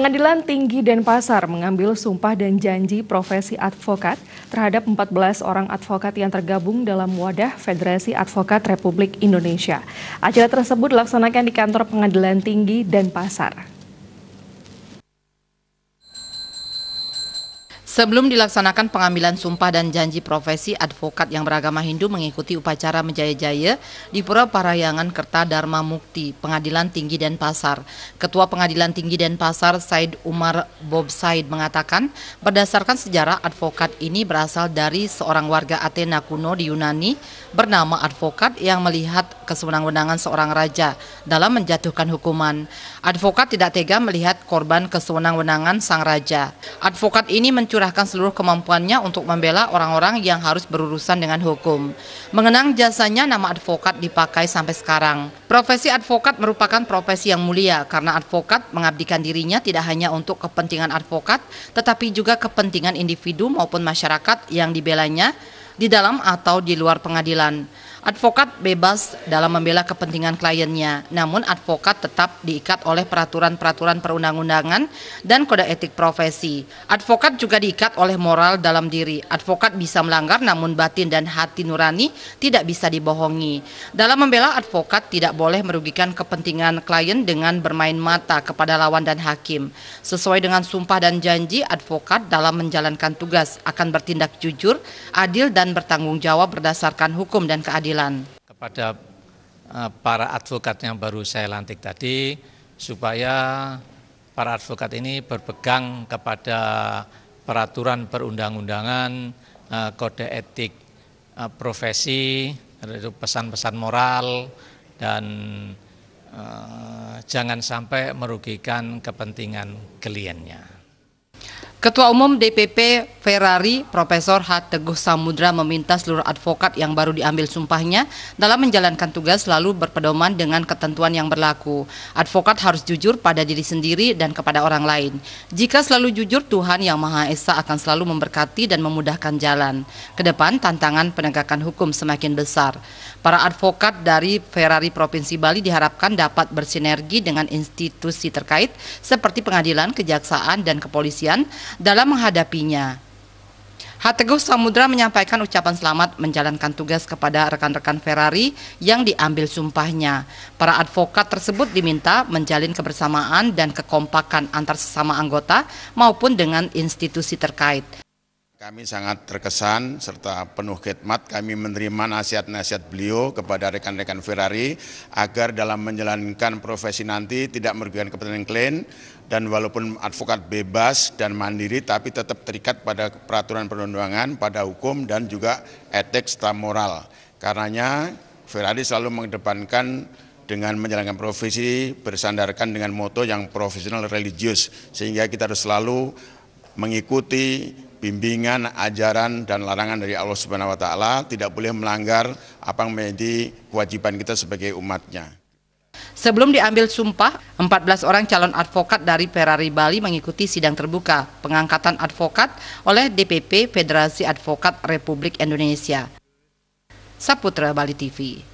Pengadilan Tinggi Denpasar mengambil sumpah dan janji profesi advokat terhadap 14 orang advokat yang tergabung dalam wadah Federasi Advokat Republik Indonesia. Acara tersebut dilaksanakan di kantor Pengadilan Tinggi Denpasar. Sebelum dilaksanakan pengambilan sumpah dan janji profesi, advokat yang beragama Hindu mengikuti upacara menjaya-jaya di Pura Parayangan Kerta Dharma Mukti, Pengadilan Tinggi Denpasar. Ketua Pengadilan Tinggi Denpasar, Said Umar Bob Said mengatakan, berdasarkan sejarah advokat ini berasal dari seorang warga Athena kuno di Yunani bernama advokat yang melihat kesewenang-wenangan seorang raja dalam menjatuhkan hukuman. Advokat tidak tega melihat korban kesewenang-wenangan sang raja. Advokat ini mencuri mencurahkan seluruh kemampuannya untuk membela orang-orang yang harus berurusan dengan hukum. Mengenang jasanya nama advokat dipakai sampai sekarang. Profesi advokat merupakan profesi yang mulia karena advokat mengabdikan dirinya tidak hanya untuk kepentingan advokat tetapi juga kepentingan individu maupun masyarakat yang dibelanya di dalam atau di luar pengadilan. Advokat bebas dalam membela kepentingan kliennya, namun advokat tetap diikat oleh peraturan-peraturan perundang-undangan dan kode etik profesi. Advokat juga diikat oleh moral dalam diri. Advokat bisa melanggar namun batin dan hati nurani tidak bisa dibohongi. Dalam membela advokat tidak boleh merugikan kepentingan klien dengan bermain mata kepada lawan dan hakim. Sesuai dengan sumpah dan janji, advokat dalam menjalankan tugas akan bertindak jujur, adil dan bertanggung jawab berdasarkan hukum dan keadilan pengadilan. Kepada eh, para advokat yang baru saya lantik tadi, supaya para advokat ini berpegang kepada peraturan perundang-undangan, eh, kode etik eh, profesi, pesan-pesan moral, dan jangan sampai merugikan kepentingan kliennya. Ketua Umum DPP Ferrari, Profesor H. Teguh Samudra meminta seluruh advokat yang baru diambil sumpahnya dalam menjalankan tugas selalu berpedoman dengan ketentuan yang berlaku. Advokat harus jujur pada diri sendiri dan kepada orang lain. Jika selalu jujur, Tuhan Yang Maha Esa akan selalu memberkati dan memudahkan jalan. Kedepan, tantangan penegakan hukum semakin besar. Para advokat dari Ferrari Provinsi Bali diharapkan dapat bersinergi dengan institusi terkait seperti pengadilan, kejaksaan, dan kepolisian dalam menghadapinya. Hateguh Samudra menyampaikan ucapan selamat menjalankan tugas kepada rekan-rekan Ferrari yang diambil sumpahnya. Para advokat tersebut diminta menjalin kebersamaan dan kekompakan antar sesama anggota maupun dengan institusi terkait. Kami sangat terkesan serta penuh khidmat kami menerima nasihat-nasihat beliau kepada rekan-rekan Ferrari agar dalam menjalankan profesi nanti tidak merugikan kepentingan klien dan walaupun advokat bebas dan mandiri tapi tetap terikat pada peraturan perundangan, pada hukum dan juga etik serta moral. Karenanya Ferrari selalu mengedepankan dengan menjalankan profesi bersandarkan dengan moto yang profesional religius sehingga kita harus selalu mengikuti bimbingan, ajaran dan larangan dari Allah Subhanahu wa taala, tidak boleh melanggar apa yang menjadi kewajiban kita sebagai umatnya. Sebelum diambil sumpah, 14 orang calon advokat dari Perari Bali mengikuti sidang terbuka pengangkatan advokat oleh DPP Federasi Advokat Republik Indonesia. Saputra Bali TV